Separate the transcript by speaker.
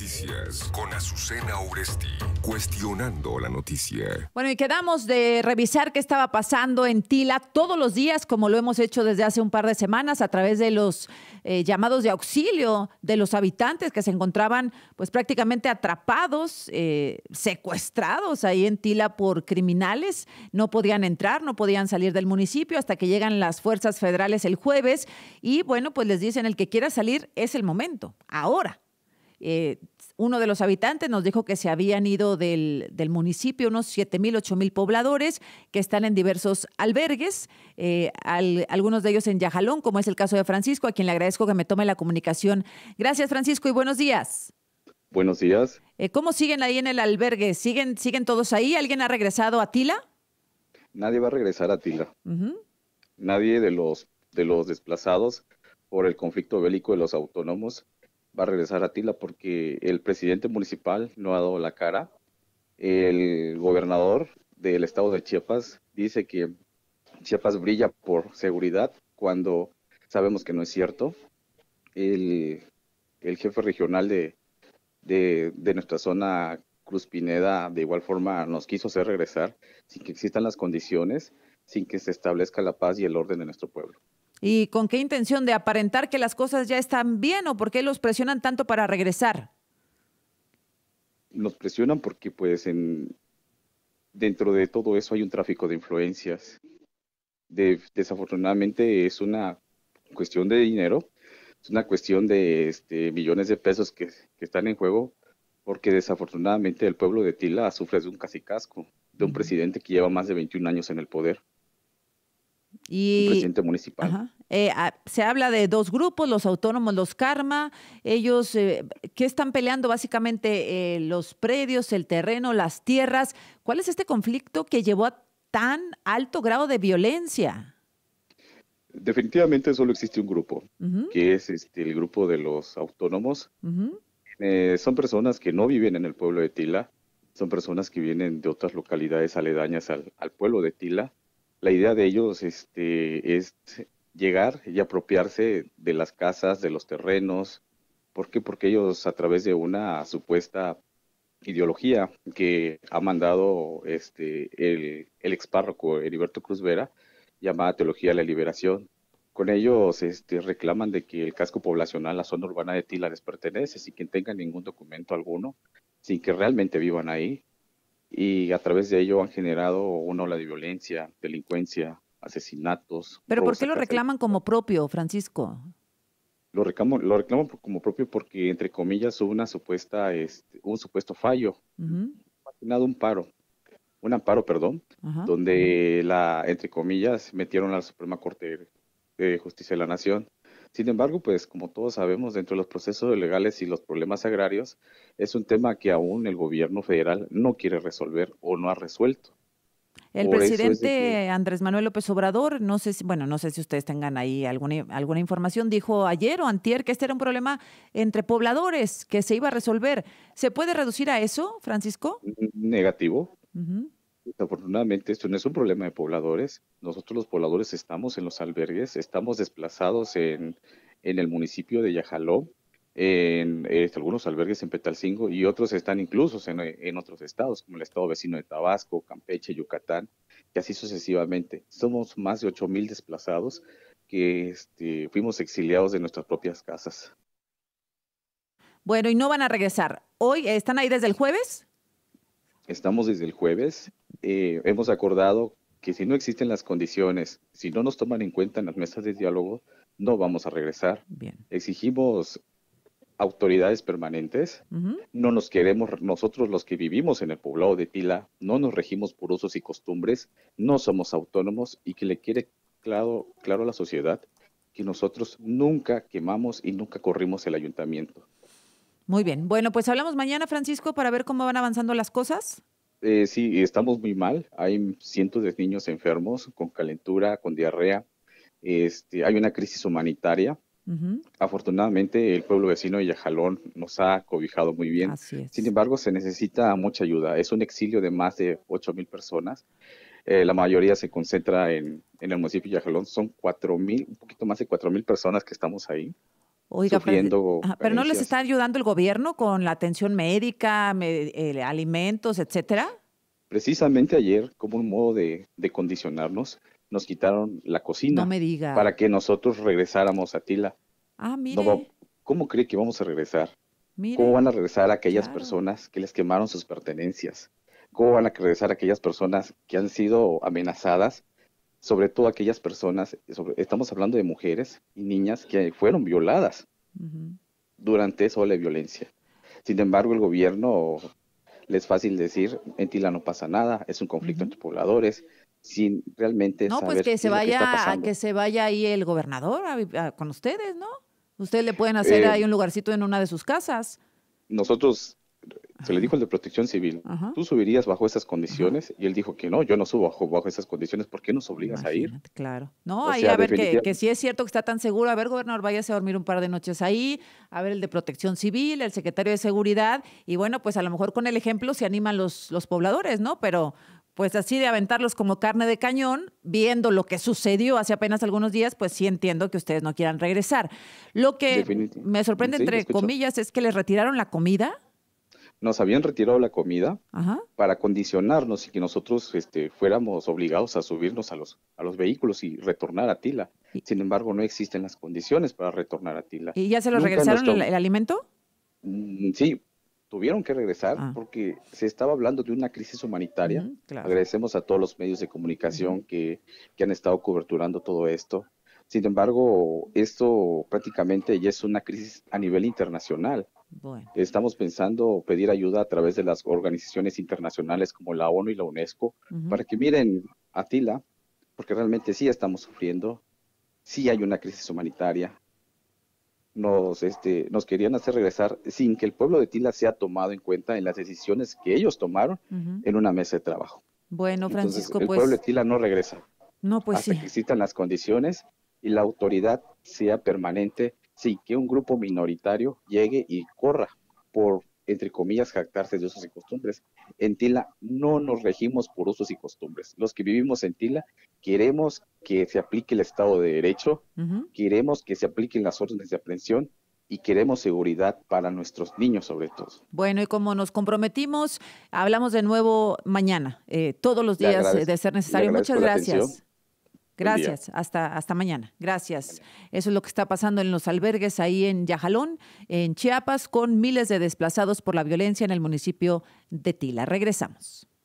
Speaker 1: Noticias con Azucena Oresti, cuestionando la noticia.
Speaker 2: Bueno, y quedamos de revisar qué estaba pasando en Tila todos los días, como lo hemos hecho desde hace un par de semanas, a través de los eh, llamados de auxilio de los habitantes que se encontraban pues prácticamente atrapados, eh, secuestrados ahí en Tila por criminales. No podían entrar, no podían salir del municipio hasta que llegan las fuerzas federales el jueves. Y bueno, pues les dicen, el que quiera salir es el momento, ahora. Eh, uno de los habitantes nos dijo que se habían ido del, municipio unos 7 mil, 8 mil pobladores que están en diversos albergues, eh, algunos de ellos en Yajalón, como es el caso de Francisco, a quien le agradezco que me tome la comunicación. Gracias, Francisco, y buenos días.
Speaker 1: Buenos días.
Speaker 2: Eh, ¿Cómo siguen ahí en el albergue? ¿Siguen, ¿Siguen todos ahí? ¿Alguien ha regresado a Tila?
Speaker 1: Nadie va a regresar a Tila. Nadie de los, de los desplazados por el conflicto bélico de los autónomos va a regresar a Tila porque el presidente municipal no ha dado la cara. El gobernador del estado de Chiapas dice que Chiapas brilla por seguridad cuando sabemos que no es cierto. El, jefe regional de, de, de nuestra zona, Cruz Pineda, de igual forma nos quiso hacer regresar sin que existan las condiciones, sin que se establezca la paz y el orden en nuestro pueblo.
Speaker 2: ¿Y con qué intención de aparentar que las cosas ya están bien o por qué los presionan tanto para regresar?
Speaker 1: Nos presionan porque pues en, dentro de todo eso hay un tráfico de influencias. De, desafortunadamente es una cuestión de dinero, es una cuestión de este, millones de pesos que, están en juego porque desafortunadamente el pueblo de Tila sufre de un casicasco, de un presidente que lleva más de 21 años en el poder. Y, presidente municipal. Eh,
Speaker 2: ah, se habla de dos grupos, los autónomos, los Karma. Ellos, eh, que están peleando básicamente? Eh, los predios, el terreno, las tierras. ¿Cuál es este conflicto que llevó a tan alto grado de violencia?
Speaker 1: Definitivamente solo existe un grupo, que es este, el grupo de los autónomos. son personas que no viven en el pueblo de Tila, son personas que vienen de otras localidades aledañas al pueblo de Tila la idea de ellos este, es llegar y apropiarse de las casas, de los terrenos. ¿Por qué? Porque ellos a través de una supuesta ideología que ha mandado este, el, expárroco Heriberto Cruz Vera, llamada Teología de la Liberación. Con ellos este, reclaman de que el casco poblacional, la zona urbana de Tila les pertenece sin que tengan ningún documento alguno, sin que realmente vivan ahí, y a través de ello han generado una ola de violencia, delincuencia, asesinatos. ¿Pero por qué lo reclaman
Speaker 2: como propio, Francisco?
Speaker 1: Lo reclamo, lo reclamo como propio porque, entre comillas, hubo una supuesta, este, un supuesto fallo, un paro, un amparo, perdón, donde la, entre comillas, metieron a la Suprema Corte de Justicia de la Nación sin embargo, pues como todos sabemos, dentro de los procesos legales y los problemas agrarios, es un tema que aún el gobierno federal no quiere resolver o no ha resuelto. El presidente
Speaker 2: Andrés Manuel López Obrador, no sé si, bueno, no sé si ustedes tengan ahí alguna, alguna información, dijo ayer o antier que este era un problema entre pobladores que se iba a resolver. ¿Se puede reducir a eso, Francisco?
Speaker 1: Negativo. Desafortunadamente, esto no es un problema de pobladores. Nosotros los pobladores estamos en los albergues, estamos desplazados en, el municipio de Yajaló, en, este, algunos albergues en Petalcingo y otros están incluso en, otros estados, como el estado vecino de Tabasco, Campeche, Yucatán, y así sucesivamente. Somos más de 8.000 desplazados que este, fuimos exiliados de nuestras propias casas.
Speaker 2: Bueno, y no van a regresar. ¿Hoy están ahí desde el jueves?
Speaker 1: estamos desde el jueves, eh, hemos acordado que si no existen las condiciones, si no nos toman en cuenta en las mesas de diálogo, no vamos a regresar. Exigimos autoridades permanentes. No nos queremos, nosotros los que vivimos en el poblado de Pila, no nos regimos por usos y costumbres, no somos autónomos y que le quiere claro, claro a la sociedad que nosotros nunca quemamos y nunca corrimos el ayuntamiento.
Speaker 2: Muy bien. Bueno, pues hablamos mañana, Francisco, para ver cómo van avanzando las cosas.
Speaker 1: Eh, sí, estamos muy mal. Hay cientos de niños enfermos con calentura, con diarrea. Este, hay una crisis humanitaria. Afortunadamente, el pueblo vecino de Yajalón nos ha cobijado muy bien. Sin embargo, se necesita mucha ayuda. Es un exilio de más de 8 mil personas. Eh, la mayoría se concentra en, el municipio de Yajalón. Son 4 mil, un poquito más de 4 mil personas que estamos ahí. Oiga, pero, no les está
Speaker 2: ayudando el gobierno con la atención médica, alimentos, etcétera.
Speaker 1: Precisamente ayer, como un modo de, condicionarnos, nos quitaron la cocina. me diga. Para que nosotros regresáramos a Tila. Ah, ¿Cómo cree que vamos a regresar? ¿Cómo van a regresar aquellas personas que les quemaron sus pertenencias? ¿Cómo van a regresar aquellas personas que han sido amenazadas sobre todo aquellas personas, estamos hablando de mujeres y niñas que fueron violadas durante esa ola de violencia. Sin embargo, el gobierno les es fácil decir, en Tila no pasa nada, es un conflicto entre pobladores, sin realmente no, pues que se vaya, que,
Speaker 2: se vaya ahí el gobernador con ustedes, ¿no? Ustedes le pueden hacer eh, ahí un lugarcito en una de sus casas.
Speaker 1: Nosotros se le dijo el de protección civil, tú subirías bajo esas condiciones y él dijo que no, yo no subo bajo, bajo esas condiciones, ¿por qué nos obligas a ir?
Speaker 2: Claro, no, ahí a ver que, sí si es cierto que está tan seguro, a ver, gobernador, váyase a dormir un par de noches ahí, a ver el de protección civil, el secretario de seguridad y bueno, pues a lo mejor con el ejemplo se animan los, los pobladores, ¿no? Pero pues así de aventarlos como carne de cañón, viendo lo que sucedió hace apenas algunos días, pues sí entiendo que ustedes no quieran regresar. Lo que me sorprende, entre comillas, es que les retiraron la comida
Speaker 1: nos habían retirado la comida para condicionarnos y que nosotros este, fuéramos obligados a subirnos a los, a los vehículos y retornar a Tila. Sin embargo, no existen las condiciones para retornar a Tila. ¿Y ya se lo regresaron el, alimento? Mm, sí, tuvieron que regresar ah. porque se estaba hablando de una crisis humanitaria. Agradecemos a todos los medios de comunicación que, que han estado coberturando todo esto. Sin embargo, esto prácticamente ya es una crisis a nivel internacional. Estamos pensando pedir ayuda a través de las organizaciones internacionales como la ONU y la UNESCO para que miren a Tila, porque realmente sí estamos sufriendo, sí hay una crisis humanitaria. Nos, este, nos querían hacer regresar sin que el pueblo de Tila sea tomado en cuenta en las decisiones que ellos tomaron en una mesa de trabajo.
Speaker 2: Bueno, Francisco, el pues pueblo de
Speaker 1: Tila no regresa. No, pues sí. las condiciones y la autoridad sea permanente sin que un grupo minoritario llegue y corra por, entre comillas, jactarse de usos y costumbres. En Tila no nos regimos por usos y costumbres. Los que vivimos en Tila queremos que se aplique el Estado de Derecho, queremos que se apliquen las órdenes de aprehensión y queremos seguridad para nuestros niños sobre todo.
Speaker 2: Bueno, y como nos comprometimos, hablamos de nuevo mañana, eh, todos los días eh, de ser necesario. Muchas gracias. Gracias, hasta, hasta mañana. Gracias. Eso es lo que está pasando en los albergues ahí en Yajalón, en Chiapas, con miles de desplazados por la violencia en el municipio de Tila. Regresamos.